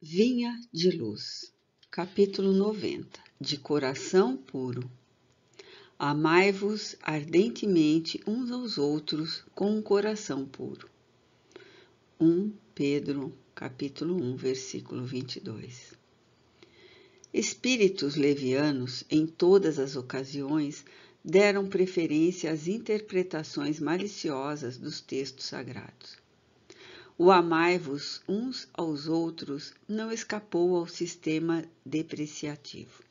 Vinha de Luz, capítulo 90 De Coração Puro Amai-vos ardentemente uns aos outros com um coração puro. 1 Pedro, capítulo 1, versículo 22 Espíritos levianos, em todas as ocasiões, deram preferência às interpretações maliciosas dos textos sagrados o amai-vos uns aos outros não escapou ao sistema depreciativo.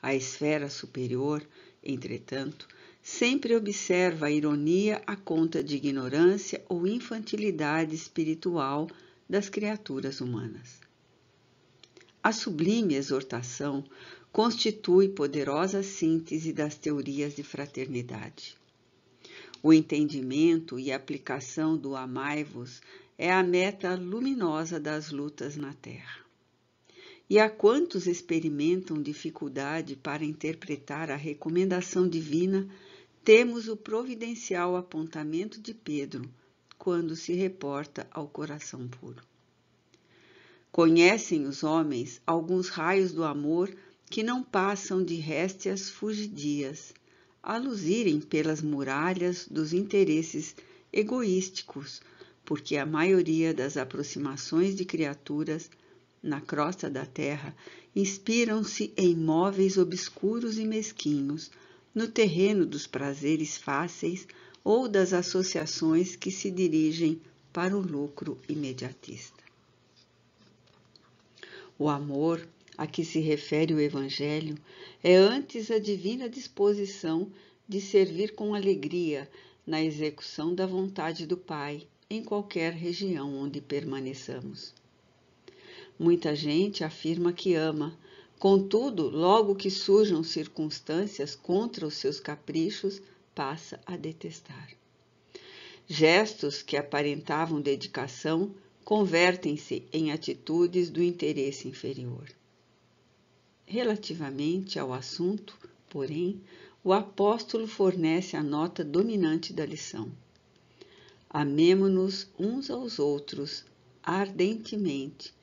A esfera superior, entretanto, sempre observa a ironia a conta de ignorância ou infantilidade espiritual das criaturas humanas. A sublime exortação constitui poderosa síntese das teorias de fraternidade. O entendimento e aplicação do amai-vos é a meta luminosa das lutas na Terra. E a quantos experimentam dificuldade para interpretar a recomendação divina, temos o providencial apontamento de Pedro quando se reporta ao coração puro. Conhecem os homens alguns raios do amor que não passam de réstias fugidias, a luzirem pelas muralhas dos interesses egoísticos porque a maioria das aproximações de criaturas na crosta da terra inspiram-se em móveis obscuros e mesquinhos, no terreno dos prazeres fáceis ou das associações que se dirigem para o lucro imediatista. O amor a que se refere o Evangelho é antes a divina disposição de servir com alegria na execução da vontade do Pai em qualquer região onde permaneçamos. Muita gente afirma que ama, contudo, logo que surjam circunstâncias contra os seus caprichos, passa a detestar. Gestos que aparentavam dedicação convertem-se em atitudes do interesse inferior. Relativamente ao assunto, porém, o apóstolo fornece a nota dominante da lição. Amemo-nos uns aos outros ardentemente,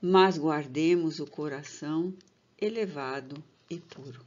mas guardemos o coração elevado e puro.